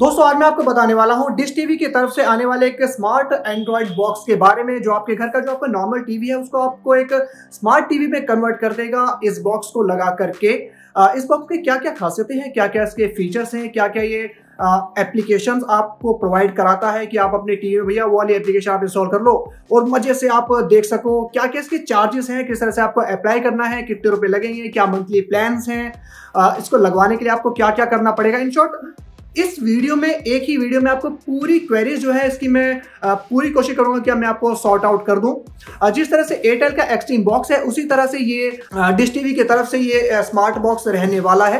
दोस्तों आज मैं आपको बताने वाला हूँ डिश टीवी की तरफ से आने वाले एक स्मार्ट एंड्रॉइड बॉक्स के बारे में जो आपके घर का जो आपका नॉर्मल टीवी है उसको आपको एक स्मार्ट टीवी में कन्वर्ट कर देगा इस बॉक्स को लगा करके इस बॉक्स की क्या क्या खासियतें हैं क्या क्या इसके फीचर्स हैं क्या क्या ये एप्लीकेशंस आपको प्रोवाइड कराता है कि आप अपने टीवी में भैया वो वाली एप्लीकेशन आप इंस्टॉल कर लो और मजे से आप देख सको क्या क्या इसके चार्जेस हैं किस तरह से आपको अप्लाई करना है कितने रुपए लगेंगे क्या मंथली प्लान्स हैं इसको लगवाने के लिए आपको क्या क्या करना पड़ेगा इन शॉर्ट इस वीडियो में एक ही वीडियो में आपको पूरी क्वेरीज जो है इसकी मैं पूरी कोशिश करूंगा कि मैं आपको सॉर्ट आउट कर दूं जिस तरह से एयरटेल का एक्सट्रीम बॉक्स है उसी तरह से ये डिश टीवी की तरफ से ये स्मार्ट बॉक्स रहने वाला है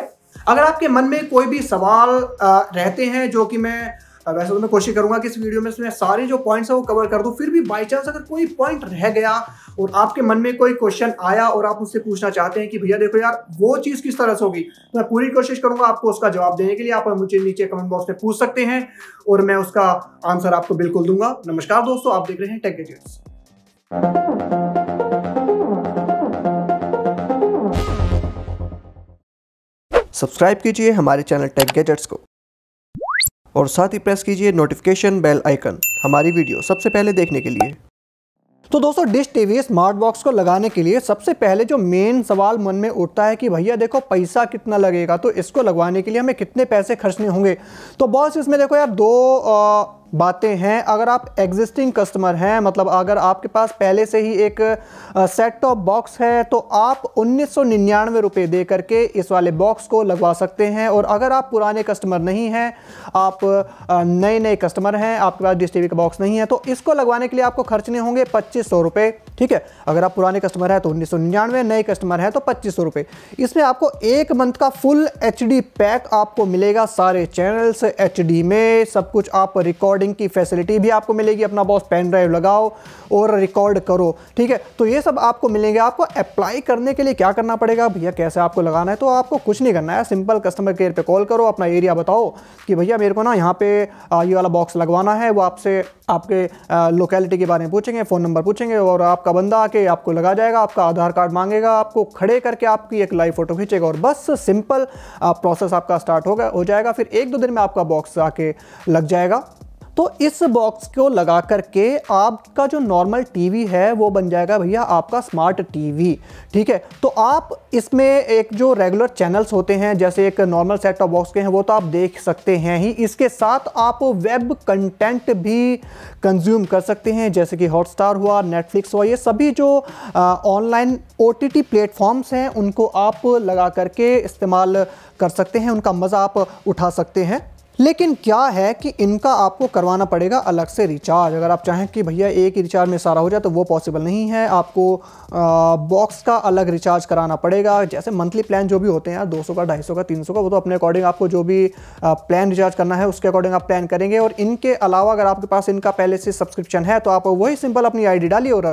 अगर आपके मन में कोई भी सवाल रहते हैं जो कि मैं वैसे तो मैं कोशिश करूंगा कि इस वीडियो में इसमें सारे जो पॉइंट्स हैं वो कवर कर दूं फिर भी बाई चांस अगर कोई पॉइंट रह गया और आपके मन में कोई क्वेश्चन आया और आप उससे पूछना चाहते हैं कि भैया देखो यार वो चीज़ किस तरह से होगी तो मैं पूरी कोशिश करूंगा आपको उसका जवाब देने के लिए आप मुझे नीचे कमेंट बॉक्स में पूछ सकते हैं और मैं उसका आंसर आपको बिल्कुल दूंगा नमस्कार दोस्तों आप देख रहे हैं टेक गजेट्स सब्सक्राइब कीजिए हमारे चैनल टेक गैजेट्स को और साथ ही प्रेस कीजिए नोटिफिकेशन बेल आइकन हमारी वीडियो सबसे पहले देखने के लिए तो दोस्तों डिश टीवी स्मार्ट बॉक्स को लगाने के लिए सबसे पहले जो मेन सवाल मन में उठता है कि भैया देखो पैसा कितना लगेगा तो इसको लगवाने के लिए हमें कितने पैसे खर्चने होंगे तो बॉस इसमें देखो यार दो आ, बातें हैं अगर आप एग्जिस्टिंग कस्टमर हैं मतलब अगर आपके पास पहले से ही एक सेट टॉप बॉक्स है तो आप उन्नीस सौ दे करके इस वाले बॉक्स को लगवा सकते हैं और अगर आप पुराने कस्टमर नहीं हैं आप नए नए कस्टमर हैं आपके पास डिश का बॉक्स नहीं है तो इसको लगवाने के लिए आपको खर्चने होंगे पच्चीस सौ ठीक है अगर आप पुराने कस्टमर हैं तो उन्नीस सौ निन्यानवे नए कस्टमर हैं तो पच्चीस सौ इसमें आपको एक मंथ का फुल एच पैक आपको मिलेगा सारे चैनल्स एच में सब कुछ आप रिकॉर्ड रिकॉर्डिंग की फैसिलिटी भी आपको मिलेगी अपना बॉस पेन ड्राइव लगाओ और रिकॉर्ड करो ठीक है तो ये सब आपको मिलेंगे आपको अप्लाई करने के लिए क्या करना पड़ेगा भैया कैसे आपको लगाना है तो आपको कुछ नहीं करना है सिंपल कस्टमर केयर पर कॉल करो अपना एरिया बताओ कि भैया मेरे को ना यहाँ पे ये वाला बॉक्स लगवाना है वो आपसे आपके लोकेलिटी के बारे में पूछेंगे फ़ोन नंबर पूछेंगे और आपका बंदा आके आपको लगा जाएगा आपका आधार कार्ड मांगेगा आपको खड़े करके आपकी एक लाइव फ़ोटो खींचेगा और बस सिंपल प्रोसेस आपका स्टार्ट होगा हो जाएगा फिर एक दो दिन में आपका बॉक्स आके लग जाएगा तो इस बॉक्स को लगा करके आपका जो नॉर्मल टीवी है वो बन जाएगा भैया आपका स्मार्ट टीवी ठीक है तो आप इसमें एक जो रेगुलर चैनल्स होते हैं जैसे एक नॉर्मल सेट ऑफ बॉक्स के हैं वो तो आप देख सकते हैं ही इसके साथ आप वेब कंटेंट भी कंज्यूम कर सकते हैं जैसे कि हॉटस्टार हुआ नेटफ्लिक्स हुआ ये सभी जो ऑनलाइन ओ टी प्लेटफॉर्म्स हैं उनको आप लगा करके इस्तेमाल कर सकते हैं उनका मज़ा आप उठा सकते हैं लेकिन क्या है कि इनका आपको करवाना पड़ेगा अलग से रिचार्ज अगर आप चाहें कि भैया एक ही रिचार्ज में सारा हो जाए तो वो पॉसिबल नहीं है आपको बॉक्स का अलग रिचार्ज कराना पड़ेगा जैसे मंथली प्लान जो भी होते हैं यार सौ का सौ का सौ का वो तो अपने अकॉर्डिंग आपको जो भी प्लान रिचार्ज करना है उसके अकॉर्डिंग आप प्लान करेंगे और इनके अलावा अगर आपके पास इनका पहले से सब्सक्रिप्शन है तो आप वही सिंपल अपनी आई डालिए और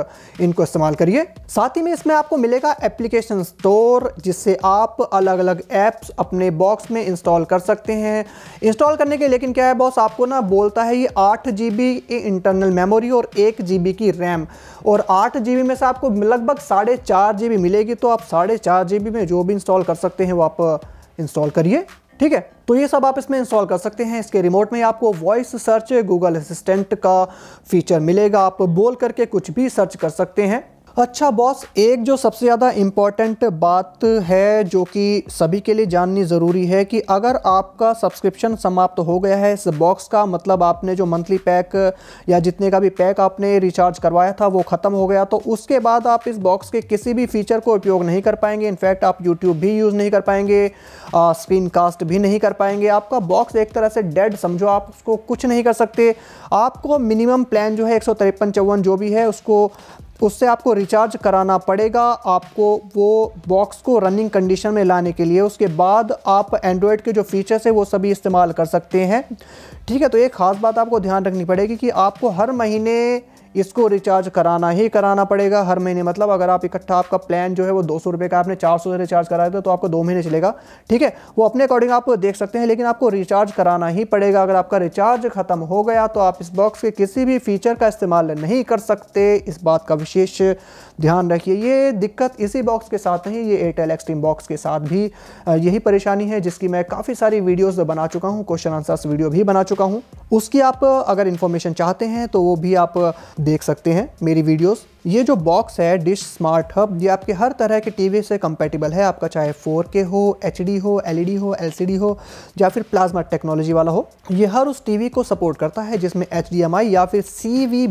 इनको इस्तेमाल करिए साथ ही में इसमें आपको मिलेगा एप्लीकेशन स्टोर जिससे आप अलग अलग ऐप्स अपने बॉक्स में इंस्टॉल कर सकते हैं इंस्टॉल इंस्टॉल करने के लेकिन क्या है बॉस आपको ना बोलता है ये आठ जी इंटरनल मेमोरी और एक जी की रैम और आठ जी में से आपको लगभग साढ़े चार जी मिलेगी तो आप साढ़े चार जी में जो भी इंस्टॉल कर सकते हैं वो आप इंस्टॉल uh, करिए ठीक है तो ये सब आप इसमें इंस्टॉल कर सकते हैं इसके रिमोट में आपको वॉइस सर्च गूगल असिस्टेंट का फीचर मिलेगा आप बोल करके कुछ भी सर्च कर सकते हैं अच्छा बॉस एक जो सबसे ज़्यादा इम्पॉर्टेंट बात है जो कि सभी के लिए जाननी ज़रूरी है कि अगर आपका सब्सक्रिप्शन समाप्त हो गया है इस बॉक्स का मतलब आपने जो मंथली पैक या जितने का भी पैक आपने रिचार्ज करवाया था वो ख़त्म हो गया तो उसके बाद आप इस बॉक्स के किसी भी फीचर को उपयोग नहीं कर पाएंगे इनफैक्ट आप यूट्यूब भी यूज़ नहीं कर पाएंगे स्क्रीन कास्ट भी नहीं कर पाएंगे आपका बॉक्स एक तरह से डेड समझो आप उसको कुछ नहीं कर सकते आपको मिनिमम प्लान जो है एक सौ जो भी है उसको उससे आपको रिचार्ज कराना पड़ेगा आपको वो बॉक्स को रनिंग कंडीशन में लाने के लिए उसके बाद आप एंड्रॉयड के जो फीचर्स है वो सभी इस्तेमाल कर सकते हैं ठीक है तो एक ख़ास बात आपको ध्यान रखनी पड़ेगी कि आपको हर महीने इसको रिचार्ज कराना ही कराना पड़ेगा हर महीने मतलब अगर आप इकट्ठा आपका प्लान जो है वो दो सौ रुपये का आपने चार सौ से रिचार्ज कराया था तो आपको दो महीने चलेगा ठीक है वो अपने अकॉर्डिंग आप देख सकते हैं लेकिन आपको रिचार्ज कराना ही पड़ेगा अगर आपका रिचार्ज खत्म हो गया तो आप इस बॉक्स के किसी भी फीचर का इस्तेमाल नहीं कर सकते इस बात का विशेष ध्यान रखिए ये दिक्कत इसी बॉक्स के साथ नहीं ये एयरटेल एक्सट्रीम बॉक्स के साथ भी यही परेशानी है जिसकी मैं काफ़ी सारी वीडियोज बना चुका हूँ क्वेश्चन आंसर्स वीडियो भी बना चुका हूँ उसकी आप अगर इन्फॉर्मेशन चाहते हैं तो वो भी आप देख सकते हैं मेरी वीडियोस ये जो बॉक्स है डिश स्मार्ट हब ये आपके हर तरह के टीवी से कंपेटेबल है आपका चाहे 4K हो एच हो एल e हो एल हो या फिर प्लाज्मा टेक्नोलॉजी वाला हो ये हर उस टीवी को सपोर्ट करता है जिसमें एच या फिर सी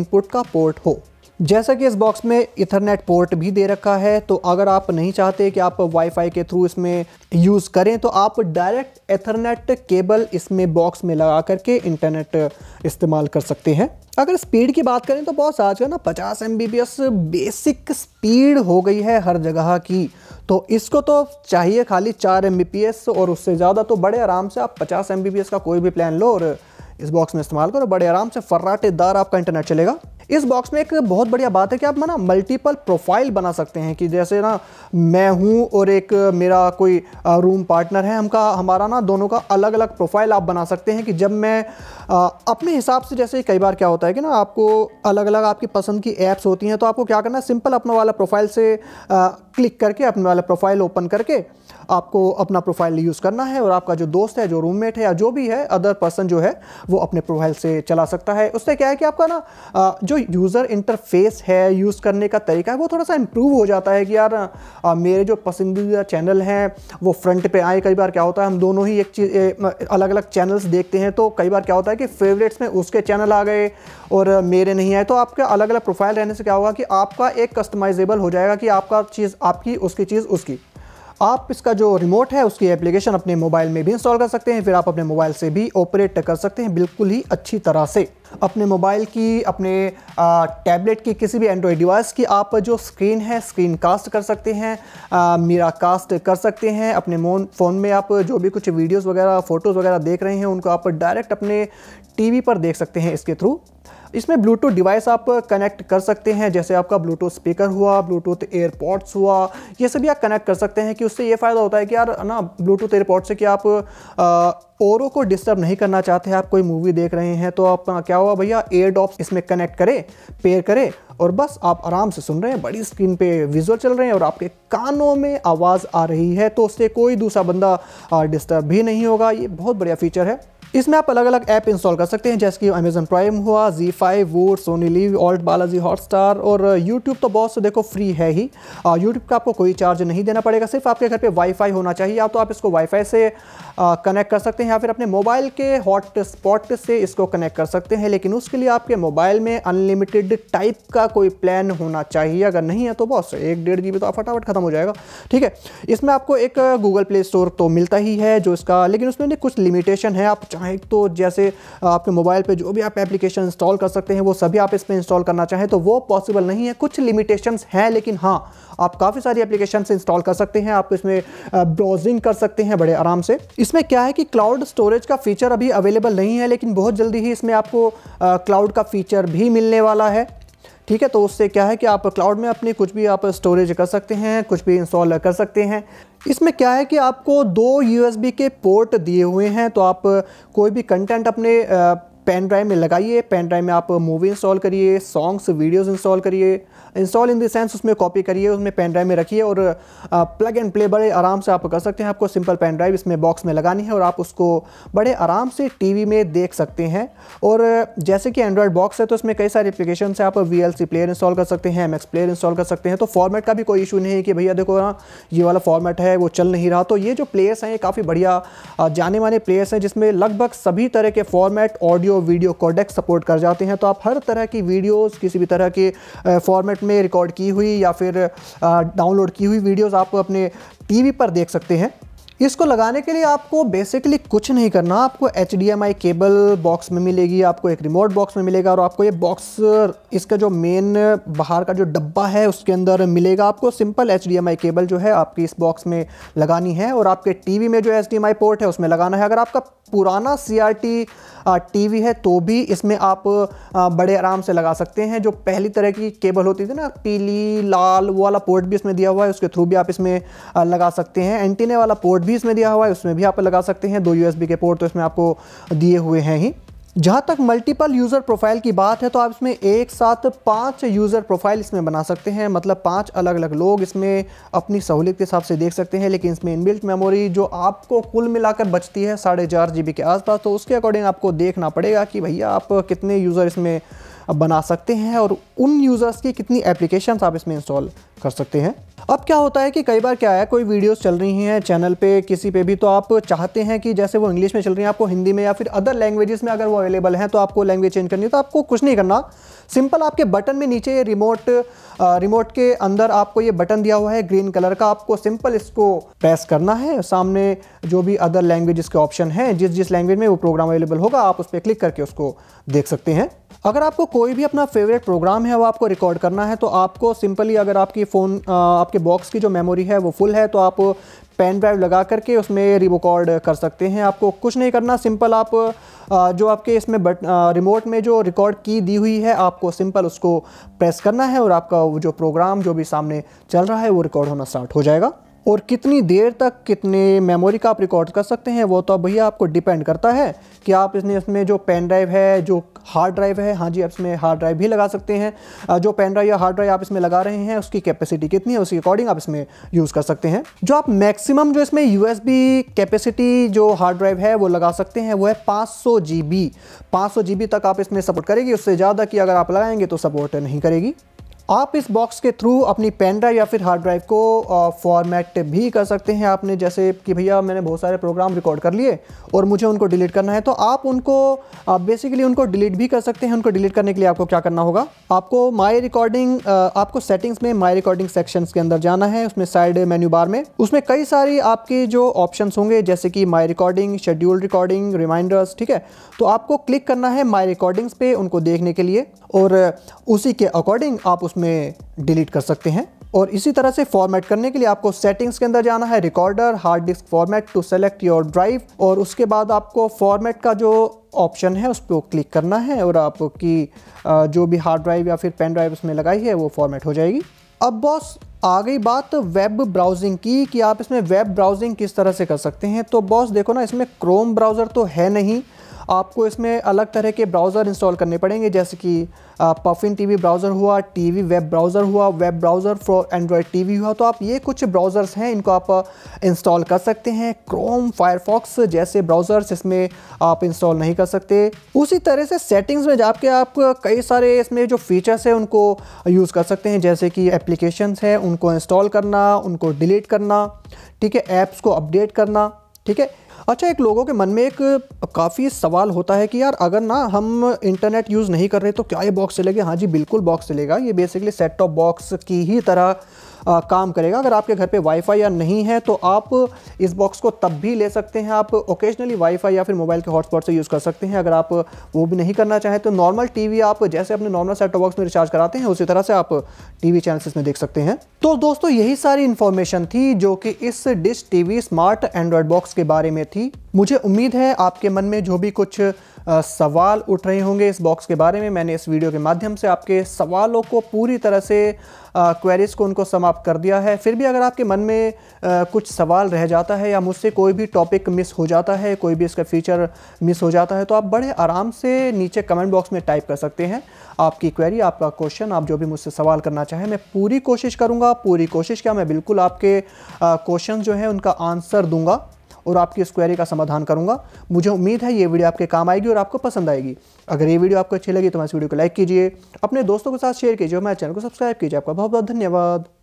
इनपुट का पोर्ट हो जैसा कि इस बॉक्स में इथरनेट पोर्ट भी दे रखा है तो अगर आप नहीं चाहते कि आप वाईफाई के थ्रू इसमें यूज़ करें तो आप डायरेक्ट इथरनेट केबल इसमें बॉक्स में लगा करके इंटरनेट इस्तेमाल कर सकते हैं अगर स्पीड की बात करें तो बहुत आज का ना पचास एम बेसिक स्पीड हो गई है हर जगह की तो इसको तो चाहिए खाली चार एम और उससे ज़्यादा तो बड़े आराम से आप पचास एम का कोई भी प्लान लो और इस बॉक्स में इस्तेमाल करो बड़े आराम से फर्राटेदार आपका इंटरनेट चलेगा इस बॉक्स में एक बहुत बढ़िया बात है कि आप ना मल्टीपल प्रोफाइल बना सकते हैं कि जैसे ना मैं हूँ और एक मेरा कोई रूम पार्टनर है हमका हमारा ना दोनों का अलग अलग प्रोफाइल आप बना सकते हैं कि जब मैं आ, अपने हिसाब से जैसे कई बार क्या होता है कि ना आपको अलग अलग आपकी पसंद की ऐप्स होती हैं तो आपको क्या करना है सिंपल अपना वाला प्रोफाइल से आ, क्लिक करके अपने वाला प्रोफाइल ओपन करके आपको अपना प्रोफाइल यूज़ करना है और आपका जो दोस्त है जो रूममेट है या जो भी है अदर पर्सन जो है वो अपने प्रोफाइल से चला सकता है उससे क्या है कि आपका ना जो यूज़र इंटरफेस है यूज़ करने का तरीका है वो थोड़ा सा इम्प्रूव हो जाता है कि यार मेरे जो पसंदीदा चैनल हैं वो फ्रंट पे आए कई बार क्या होता है हम दोनों ही एक चीज़ अलग अलग चैनल्स देखते हैं तो कई बार क्या होता है कि फेवरेट्स में उसके चैनल आ गए और मेरे नहीं आए तो आपके अलग अलग प्रोफाइल रहने से क्या होगा कि आपका एक कस्टमाइजेबल हो जाएगा कि आपका चीज़ आपकी उसकी चीज़ उसकी आप इसका जो रिमोट है उसकी एप्लीकेशन अपने मोबाइल में भी इंस्टॉल कर सकते हैं फिर आप अपने मोबाइल से भी ऑपरेट कर सकते हैं बिल्कुल ही अच्छी तरह से अपने मोबाइल की अपने टैबलेट की किसी भी एंड्रॉयड डिवाइस की आप जो स्क्रीन है स्क्रीन कास्ट कर सकते हैं मीरा कास्ट कर सकते हैं अपने फ़ोन में आप जो भी कुछ वीडियोस वगैरह फ़ोटोज़ वगैरह देख रहे हैं उनको आप डायरेक्ट अपने टीवी पर देख सकते हैं इसके थ्रू इसमें ब्लूटूथ डिवाइस आप कनेक्ट कर सकते हैं जैसे आपका ब्लूटूथ स्पीकर हुआ ब्लूटूथ एयरपॉड्स हुआ ये सभी आप कनेक्ट कर सकते हैं कि उससे ये फ़ायदा होता है कि यार ना ब्लूटूथ एयरपॉड से कि आप औरों को डिस्टर्ब नहीं करना चाहते हैं आप कोई मूवी देख रहे हैं तो आप क्या हुआ भैया एयर डॉप इसमें कनेक्ट करें पेयर करें और बस आप आराम से सुन रहे हैं बड़ी स्क्रीन पे विजुअल चल रहे हैं और आपके कानों में आवाज़ आ रही है तो उससे कोई दूसरा बंदा डिस्टर्ब भी नहीं होगा ये बहुत बढ़िया फीचर है इसमें आप अलग अलग ऐप इंस्टॉल कर सकते हैं जैसे कि अमेजन प्राइम हुआ जी फाइव वो Sony Liv Alt Balaji Hotstar और यूट्यूब तो बहुत से देखो फ्री है ही यूट्यूब का आपको कोई चार्ज नहीं देना पड़ेगा सिर्फ आपके घर पर वाईफाई होना चाहिए या तो आप इसको वाईफाई से कनेक्ट कर सकते हैं या फिर अपने मोबाइल के हॉट स्पॉट से इसको कनेक्ट कर सकते हैं लेकिन उसके लिए आपके मोबाइल में अनलिमिटेड टाइप का कोई प्लान होना चाहिए अगर नहीं है तो बॉस एक डेढ़ जी तो फटाफट खत्म हो जाएगा ठीक है इसमें आपको एक गूगल प्ले स्टोर तो मिलता ही है जो इसका लेकिन उसमें कुछ लिमिटेशन है आप चाहें तो जैसे आपके मोबाइल पर जो भी आप एप्लीकेशन इंस्टॉल कर सकते हैं वो सभी आप इसमें इंस्टॉल करना चाहें तो वो पॉसिबल नहीं है कुछ लिमिटेशन हैं लेकिन हाँ आप काफ़ी सारी एप्लीकेशन इंस्टॉल कर सकते हैं आप इसमें ब्राउजिंग कर सकते हैं बड़े आराम से इसमें क्या है कि क्लाउड स्टोरेज का फीचर अभी अवेलेबल नहीं है लेकिन बहुत जल्दी ही इसमें आपको क्लाउड का फीचर भी मिलने वाला है ठीक है तो उससे क्या है कि आप क्लाउड में अपनी कुछ भी आप स्टोरेज कर सकते हैं कुछ भी इंस्टॉल कर सकते हैं इसमें क्या है कि आपको दो यूएसबी के पोर्ट दिए हुए हैं तो आप कोई भी कंटेंट अपने पेन ड्राइव में लगाइए पेन ड्राइव में आप मूवी इंस्टॉल करिए सॉन्ग्स वीडियोस इंस्टॉल करिए इंस्टॉल इन देंस उसमें कॉपी करिए उसमें पेन ड्राइव में रखिए और प्लग एंड प्ले बड़े आराम से आप कर सकते हैं आपको सिंपल पेन ड्राइव इसमें बॉक्स में लगानी है और आप उसको बड़े आराम से टीवी में देख सकते हैं और जैसे कि एंड्रॉयड बॉक्स है तो उसमें कई सारे एप्लीकेशन से आप वी प्लेयर इंस्टॉल कर सकते हैं एम प्लेयर इंस्टॉल कर सकते हैं तो फॉर्मेट का भी कोई इशू नहीं है कि भैया देखो ना ये वाला फॉर्मेट है वो चल नहीं रहा तो ये जो प्लेयर्स हैं ये काफ़ी बढ़िया जाने माने प्लेयर्स हैं जिसमें लगभग सभी तरह के format audio audio video codec support कर जाते हैं तो आप हर तरह की वीडियोस किसी भी तरह के फॉर्मेट में रिकॉर्ड की हुई या फिर डाउनलोड की हुई वीडियोस आप अपने टीवी पर देख सकते हैं इसको लगाने के लिए आपको बेसिकली कुछ नहीं करना आपको एच केबल बॉक्स में मिलेगी आपको एक रिमोट बॉक्स में मिलेगा और आपको ये बॉक्स इसका जो मेन बाहर का जो डब्बा है उसके अंदर मिलेगा आपको सिंपल एच केबल जो है आपकी इस बॉक्स में लगानी है और आपके टीवी में जो एच पोर्ट है उसमें लगाना है अगर आपका पुराना सी आर है तो भी इसमें आप बड़े आराम से लगा सकते हैं जो पहली तरह की केबल होती थी ना पीली लाल वो वाला पोर्ट भी इसमें दिया हुआ है उसके थ्रू भी आप इसमें लगा सकते हैं एंटीने वाला पोर्ट भी भी इसमें दिया हुआ है उसमें भी आप लगा सकते हैं दो यूएसबी के पोर्ट तो इसमें आपको दिए हुए हैं ही जहाँ तक मल्टीपल यूज़र प्रोफाइल की बात है तो आप इसमें एक साथ पांच यूज़र प्रोफाइल इसमें बना सकते हैं मतलब पांच अलग अलग लोग इसमें अपनी सहूलियत के हिसाब से देख सकते हैं लेकिन इसमें इनबिल्ट मेमोरी जो आपको कुल मिलाकर बचती है साढ़े चार जी के आसपास तो उसके अकॉर्डिंग आपको देखना पड़ेगा कि भैया आप कितने यूज़र इसमें बना सकते हैं और उन यूज़र्स की कितनी एप्लीकेशन आप इसमें इंस्टॉल कर सकते हैं अब क्या होता है कि कई बार क्या है कोई वीडियोस चल रही हैं चैनल पे किसी पे भी तो आप चाहते हैं कि जैसे वो इंग्लिश में चल रही हैं आपको हिंदी में या फिर अदर लैंग्वेजेस में अगर वो अवेलेबल हैं तो आपको लैंग्वेज चेंज करनी है तो आपको कुछ नहीं करना सिंपल आपके बटन में नीचे रिमोट रिमोट के अंदर आपको ये बटन दिया हुआ है ग्रीन कलर का आपको सिंपल इसको प्रेस करना है सामने जो भी अदर लैंग्वेज के ऑप्शन हैं जिस जिस लैंग्वेज में वो प्रोग्राम अवेलेबल होगा आप उस पर क्लिक करके उसको देख सकते हैं अगर आपको कोई भी अपना फेवरेट प्रोग्राम है वो आपको रिकॉर्ड करना है तो आपको सिंपली अगर आपकी फ़ोन आपके बॉक्स की जो मेमोरी है वो फुल है तो आप पेन ड्राइव लगा करके उसमें रिकॉर्ड कर सकते हैं आपको कुछ नहीं करना सिंपल आप जो आपके इसमें बट रिमोट में जो रिकॉर्ड की दी हुई है आपको सिंपल उसको प्रेस करना है और आपका जो प्रोग्राम जो भी सामने चल रहा है वो रिकॉर्ड होना स्टार्ट हो जाएगा और कितनी देर तक कितने मेमोरी का आप रिकॉर्ड कर सकते हैं वो तो भैया आपको डिपेंड करता है कि आप इसने इसमें जो पेन ड्राइव है जो हार्ड ड्राइव है हाँ जी आप इसमें हार्ड ड्राइव भी लगा सकते हैं जो पेन ड्राइव या हार्ड ड्राइव आप इसमें लगा रहे हैं उसकी कैपेसिटी कितनी है उसके अकॉर्डिंग आप इसमें यूज़ कर सकते हैं जो आप मैक्सिमम जो इसमें यू कैपेसिटी जो हार्ड ड्राइव है वो लगा सकते हैं वो है पाँच सौ तक आप इसमें सपोर्ट करेगी उससे ज़्यादा कि अगर आप लगाएंगे तो सपोर्ट नहीं करेगी आप इस बॉक्स के थ्रू अपनी पेन ड्राइव या फिर हार्ड ड्राइव को फॉर्मेट भी कर सकते हैं आपने जैसे कि भैया मैंने बहुत सारे प्रोग्राम रिकॉर्ड कर लिए और मुझे उनको डिलीट करना है तो आप उनको बेसिकली उनको डिलीट भी कर सकते हैं उनको डिलीट करने के लिए आपको क्या करना होगा आपको माई रिकॉर्डिंग आपको सेटिंग्स में माई रिकॉर्डिंग सेक्शन के अंदर जाना है उसमें साइड मेन्यू बार में उसमें कई सारी आपके जो ऑप्शन होंगे जैसे कि my recording schedule recording reminders ठीक है तो आपको क्लिक करना है माई रिकॉर्डिंग्स पे उनको देखने के लिए और उसी के अकॉर्डिंग आप उस उसमें डिलीट कर सकते हैं और इसी तरह से फॉर्मेट करने के लिए आपको सेटिंग्स के अंदर जाना है recorder hard disk format to select your drive और उसके बाद आपको फॉर्मेट का जो ऑप्शन है उस पर क्लिक करना है और आपकी जो भी हार्ड ड्राइव या फिर पेन ड्राइव उसमें लगाई है वो फॉर्मेट हो जाएगी अब बॉस आ गई बात वेब ब्राउजिंग की कि आप इसमें वेब ब्राउजिंग किस तरह से कर सकते हैं तो बॉस देखो ना इसमें क्रोम ब्राउज़र तो है नहीं आपको इसमें अलग तरह के ब्राउज़र इंस्टॉल करने पड़ेंगे जैसे कि पफिन टीवी ब्राउज़र हुआ टीवी वेब ब्राउज़र हुआ web browser for Android TV हुआ तो आप ये कुछ ब्राउज़र्स हैं इनको आप इंस्टॉल कर सकते हैं क्रोम फायरफॉक्स जैसे ब्राउज़र्स इसमें आप इंस्टॉल नहीं कर सकते उसी तरह से सेटिंग्स में जाके आप कई सारे इसमें जो फीचर्स हैं उनको यूज़ कर सकते हैं जैसे कि एप्लीकेशंस हैं उनको इंस्टॉल करना उनको डिलीट करना ठीक है ऐप्स को अपडेट करना ठीक है अच्छा एक लोगों के मन में एक काफ़ी सवाल होता है कि यार अगर ना हम इंटरनेट यूज़ नहीं कर रहे तो क्या ये बॉक्स चलेगा हाँ जी बिल्कुल बॉक्स चलेगा ये बेसिकली सेट टॉप बॉक्स की ही तरह आ, काम करेगा अगर आपके घर पे वाईफाई या नहीं है तो आप इस बॉक्स को तब भी ले सकते हैं आप ओकेजनली वाईफाई या फिर मोबाइल के हॉटस्पॉट से यूज़ कर सकते हैं अगर आप वो भी नहीं करना चाहें तो नॉर्मल टी आप जैसे अपने नॉर्मल सेट बॉक्स में रिचार्ज कराते हैं उसी तरह से आप वी चैनल्स में देख सकते हैं तो दोस्तों यही सारी इन्फॉर्मेशन थी जो कि इस dish T smart Android box के बारे में थी मुझे उम्मीद है आपके मन में जो भी कुछ आ, सवाल उठ रहे होंगे इस बॉक्स के बारे में मैंने इस वीडियो के माध्यम से आपके सवालों को पूरी तरह से क्वेरीज़ को उनको समाप्त कर दिया है फिर भी अगर आपके मन में आ, कुछ सवाल रह जाता है या मुझसे कोई भी टॉपिक मिस हो जाता है कोई भी इसका फीचर मिस हो जाता है तो आप बड़े आराम से नीचे कमेंट बॉक्स में टाइप कर सकते हैं आपकी क्वेरी आपका क्वेश्चन आप जो भी मुझसे सवाल करना चाहें मैं पूरी कोशिश करूँगा पूरी कोशिश क्या मैं बिल्कुल आपके क्वेश्चन जो हैं उनका आंसर दूँगा और आपकी इस का समाधान करूँगा मुझे उम्मीद है ये वीडियो आपके काम आएगी और आपको पसंद आएगी अगर ये वीडियो आपको अच्छी लगी तो मैं इस वीडियो को लाइक कीजिए अपने दोस्तों के साथ शेयर कीजिए और मेरे चैनल को सब्सक्राइब कीजिए आपका बहुत बहुत धन्यवाद